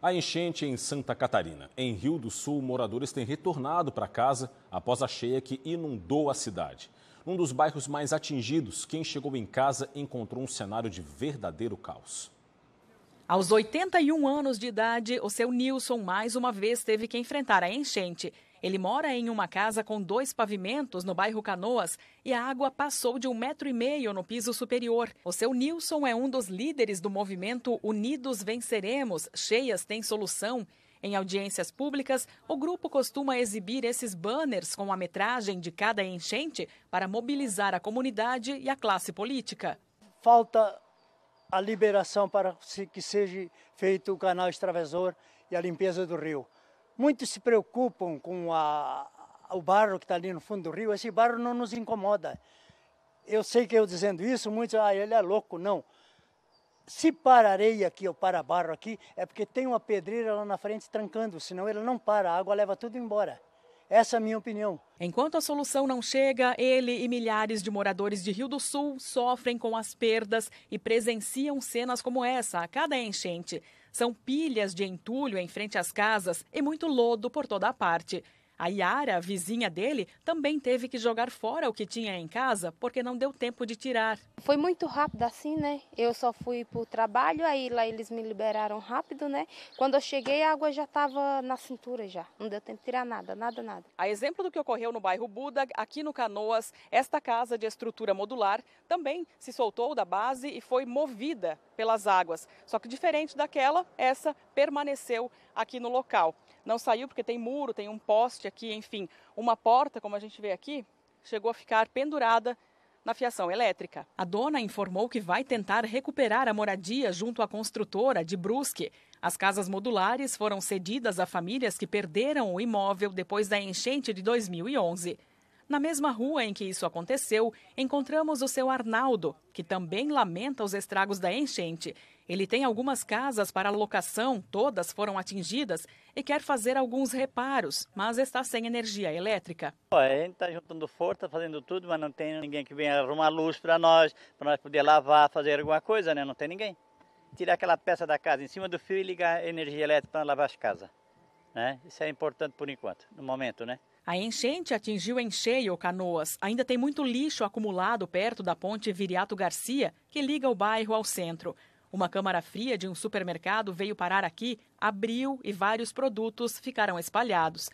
A enchente em Santa Catarina. Em Rio do Sul, moradores têm retornado para casa após a cheia que inundou a cidade. Um dos bairros mais atingidos, quem chegou em casa encontrou um cenário de verdadeiro caos. Aos 81 anos de idade, o seu Nilson mais uma vez teve que enfrentar a enchente ele mora em uma casa com dois pavimentos no bairro Canoas e a água passou de um metro e meio no piso superior. O seu Nilson é um dos líderes do movimento Unidos Venceremos, Cheias Tem Solução. Em audiências públicas, o grupo costuma exibir esses banners com a metragem de cada enchente para mobilizar a comunidade e a classe política. Falta a liberação para que seja feito o canal extravasor e a limpeza do rio. Muitos se preocupam com a, o barro que está ali no fundo do rio. Esse barro não nos incomoda. Eu sei que eu dizendo isso, muitos, ah, ele é louco. Não. Se para areia aqui ou para barro aqui, é porque tem uma pedreira lá na frente trancando, senão ele não para, a água leva tudo embora. Essa é a minha opinião. Enquanto a solução não chega, ele e milhares de moradores de Rio do Sul sofrem com as perdas e presenciam cenas como essa a cada enchente. São pilhas de entulho em frente às casas e muito lodo por toda a parte. A Yara, vizinha dele, também teve que jogar fora o que tinha em casa porque não deu tempo de tirar. Foi muito rápido assim, né? Eu só fui pro trabalho, aí lá eles me liberaram rápido, né? Quando eu cheguei, a água já estava na cintura já. Não deu tempo de tirar nada, nada, nada. A exemplo do que ocorreu no bairro Buda, aqui no Canoas, esta casa de estrutura modular também se soltou da base e foi movida pelas águas. Só que diferente daquela, essa permaneceu aqui no local. Não saiu porque tem muro, tem um poste aqui, enfim, uma porta, como a gente vê aqui, chegou a ficar pendurada na fiação elétrica. A dona informou que vai tentar recuperar a moradia junto à construtora de Brusque. As casas modulares foram cedidas a famílias que perderam o imóvel depois da enchente de 2011. Na mesma rua em que isso aconteceu, encontramos o seu Arnaldo, que também lamenta os estragos da enchente ele tem algumas casas para locação, todas foram atingidas, e quer fazer alguns reparos, mas está sem energia elétrica. A gente está juntando força, fazendo tudo, mas não tem ninguém que venha arrumar luz para nós, para nós poder lavar, fazer alguma coisa, né? Não tem ninguém. Tirar aquela peça da casa em cima do fio e ligar energia elétrica para lavar as casas. Né? Isso é importante por enquanto, no momento, né? A enchente atingiu em cheio Canoas. Ainda tem muito lixo acumulado perto da ponte Viriato Garcia, que liga o bairro ao centro. Uma câmara fria de um supermercado veio parar aqui, abriu e vários produtos ficaram espalhados.